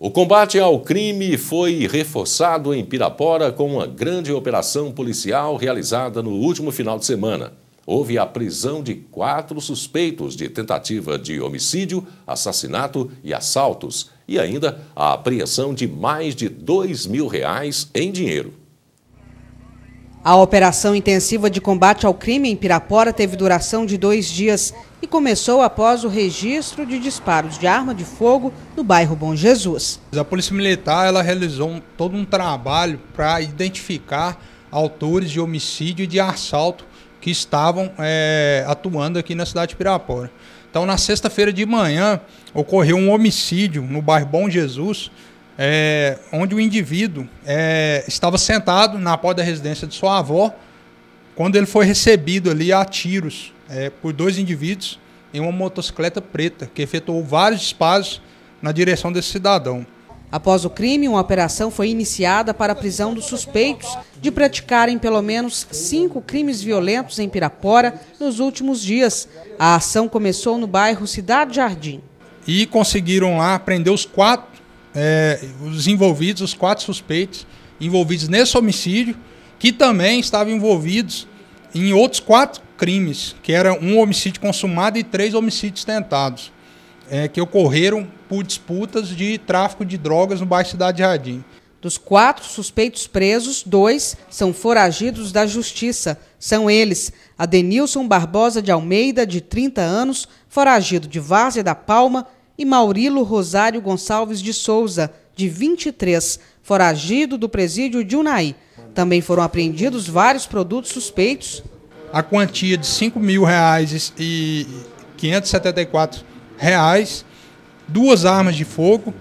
O combate ao crime foi reforçado em Pirapora com uma grande operação policial realizada no último final de semana. Houve a prisão de quatro suspeitos de tentativa de homicídio, assassinato e assaltos, e ainda a apreensão de mais de dois mil reais em dinheiro. A operação intensiva de combate ao crime em Pirapora teve duração de dois dias e começou após o registro de disparos de arma de fogo no bairro Bom Jesus. A Polícia Militar ela realizou um, todo um trabalho para identificar autores de homicídio e de assalto que estavam é, atuando aqui na cidade de Pirapora. Então, na sexta-feira de manhã, ocorreu um homicídio no bairro Bom Jesus, é, onde o indivíduo é, estava sentado na porta da residência de sua avó, quando ele foi recebido ali a tiros é, por dois indivíduos em uma motocicleta preta, que efetuou vários disparos na direção desse cidadão. Após o crime, uma operação foi iniciada para a prisão dos suspeitos de praticarem pelo menos cinco crimes violentos em Pirapora nos últimos dias. A ação começou no bairro Cidade Jardim. E conseguiram lá prender os quatro é, os envolvidos, os quatro suspeitos envolvidos nesse homicídio, que também estavam envolvidos em outros quatro crimes, que era um homicídio consumado e três homicídios tentados, é, que ocorreram por disputas de tráfico de drogas no bairro Cidade Jardim. Dos quatro suspeitos presos, dois são foragidos da justiça. São eles: Adenilson Barbosa de Almeida, de 30 anos, foragido de Várzea da Palma e Maurilo Rosário Gonçalves de Souza, de 23, foragido do presídio de Unai. Também foram apreendidos vários produtos suspeitos. A quantia de R$ 5.574 reais, duas armas de fogo,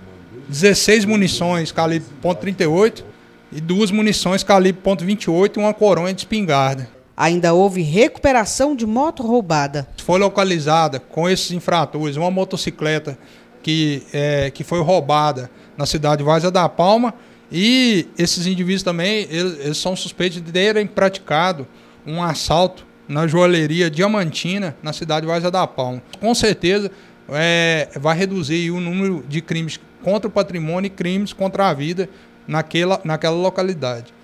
16 munições calibre .38 e duas munições calibre .28 e uma coronha de espingarda ainda houve recuperação de moto roubada. Foi localizada com esses infratores uma motocicleta que, é, que foi roubada na cidade de da Palma e esses indivíduos também eles, eles são suspeitos de terem praticado um assalto na joalheria Diamantina, na cidade de da Palma. Com certeza é, vai reduzir o número de crimes contra o patrimônio e crimes contra a vida naquela, naquela localidade.